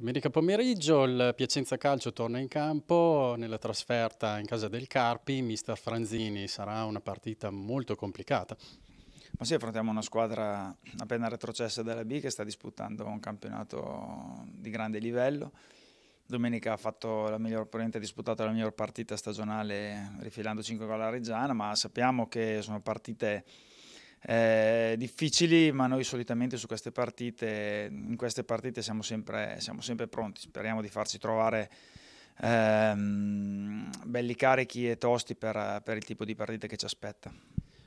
Domenica pomeriggio il Piacenza Calcio torna in campo nella trasferta in casa del Carpi, mister Franzini, sarà una partita molto complicata. Ma sì, affrontiamo una squadra appena retrocessa dalla B che sta disputando un campionato di grande livello. Domenica ha, miglior, disputato la miglior partita stagionale rifilando 5 gol alla Reggiana, ma sappiamo che sono partite eh, difficili, ma noi solitamente su queste partite, in queste partite siamo sempre, siamo sempre pronti, speriamo di farci trovare ehm, belli carichi e tosti per, per il tipo di partita che ci aspetta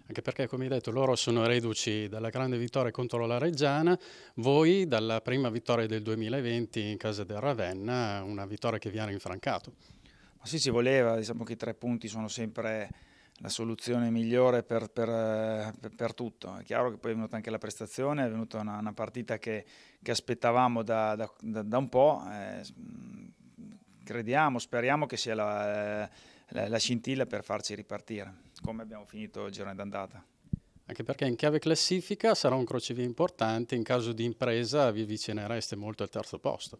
anche perché come hai detto loro sono reduci dalla grande vittoria contro la Reggiana, voi dalla prima vittoria del 2020 in casa del Ravenna, una vittoria che vi ha rinfrancato. Ma sì, ci voleva, diciamo che i tre punti sono sempre la soluzione migliore per, per, eh, per, tutto. È chiaro che poi è venuta anche la prestazione, è venuta una, una partita che, che aspettavamo da, da, da, un po'. Eh, crediamo, speriamo che sia la, la, la, scintilla per farci ripartire, come abbiamo finito il giorno d'andata. Anche perché in chiave classifica sarà un crocevia importante, in caso di impresa vi avvicinereste molto al terzo posto.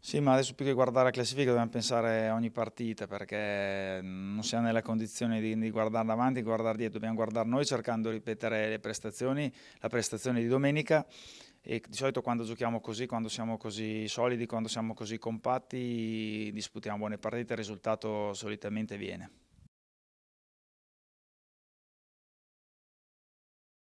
Sì, ma adesso più che guardare la classifica dobbiamo pensare a ogni partita perché mm, non siamo nella condizione di, di guardare avanti, di guardare dietro, dobbiamo guardare noi cercando di ripetere le prestazioni, la prestazione di domenica e di solito quando giochiamo così, quando siamo così solidi, quando siamo così compatti, disputiamo buone partite, il risultato solitamente viene.